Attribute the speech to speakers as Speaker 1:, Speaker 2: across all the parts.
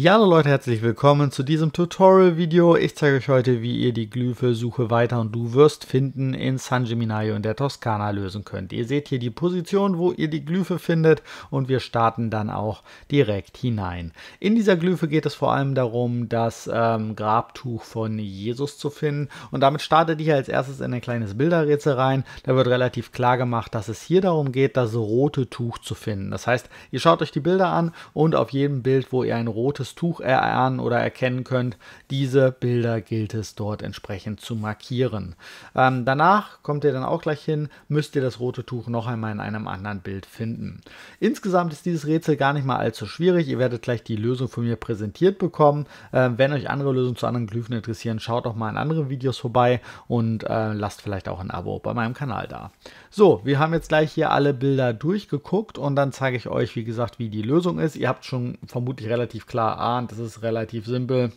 Speaker 1: Ja, hallo Leute, herzlich willkommen zu diesem Tutorial-Video. Ich zeige euch heute, wie ihr die Glyphe Suche weiter und du wirst finden in San Geminaio in der Toskana lösen könnt. Ihr seht hier die Position, wo ihr die Glyphe findet und wir starten dann auch direkt hinein. In dieser Glyphe geht es vor allem darum, das ähm, Grabtuch von Jesus zu finden und damit startet ihr als erstes in ein kleines Bilderrätsel rein. Da wird relativ klar gemacht, dass es hier darum geht, das rote Tuch zu finden. Das heißt, ihr schaut euch die Bilder an und auf jedem Bild, wo ihr ein rotes rotes Tuch erahnen oder erkennen könnt. Diese Bilder gilt es dort entsprechend zu markieren. Ähm, danach kommt ihr dann auch gleich hin, müsst ihr das rote Tuch noch einmal in einem anderen Bild finden. Insgesamt ist dieses Rätsel gar nicht mal allzu schwierig. Ihr werdet gleich die Lösung von mir präsentiert bekommen. Ähm, wenn euch andere Lösungen zu anderen Glyphen interessieren, schaut doch mal in andere Videos vorbei und äh, lasst vielleicht auch ein Abo bei meinem Kanal da. So, wir haben jetzt gleich hier alle Bilder durchgeguckt und dann zeige ich euch, wie gesagt, wie die Lösung ist. Ihr habt schon vermutlich relativ klar erahnt, das ist relativ simpel.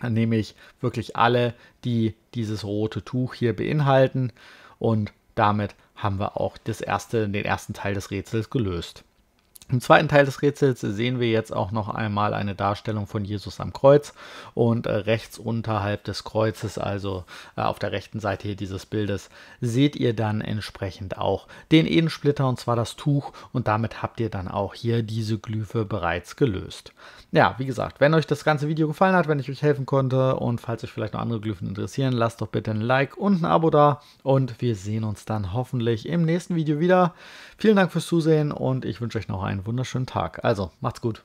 Speaker 1: Dann nehme ich wirklich alle, die dieses rote Tuch hier beinhalten und damit haben wir auch das erste, den ersten Teil des Rätsels gelöst. Im zweiten Teil des Rätsels sehen wir jetzt auch noch einmal eine Darstellung von Jesus am Kreuz und äh, rechts unterhalb des Kreuzes, also äh, auf der rechten Seite hier dieses Bildes, seht ihr dann entsprechend auch den Edensplitter und zwar das Tuch und damit habt ihr dann auch hier diese Glyphe bereits gelöst. Ja, wie gesagt, wenn euch das ganze Video gefallen hat, wenn ich euch helfen konnte und falls euch vielleicht noch andere Glyphen interessieren, lasst doch bitte ein Like und ein Abo da und wir sehen uns dann hoffentlich im nächsten Video wieder. Vielen Dank fürs Zusehen und ich wünsche euch noch einen einen wunderschönen Tag. Also, macht's gut.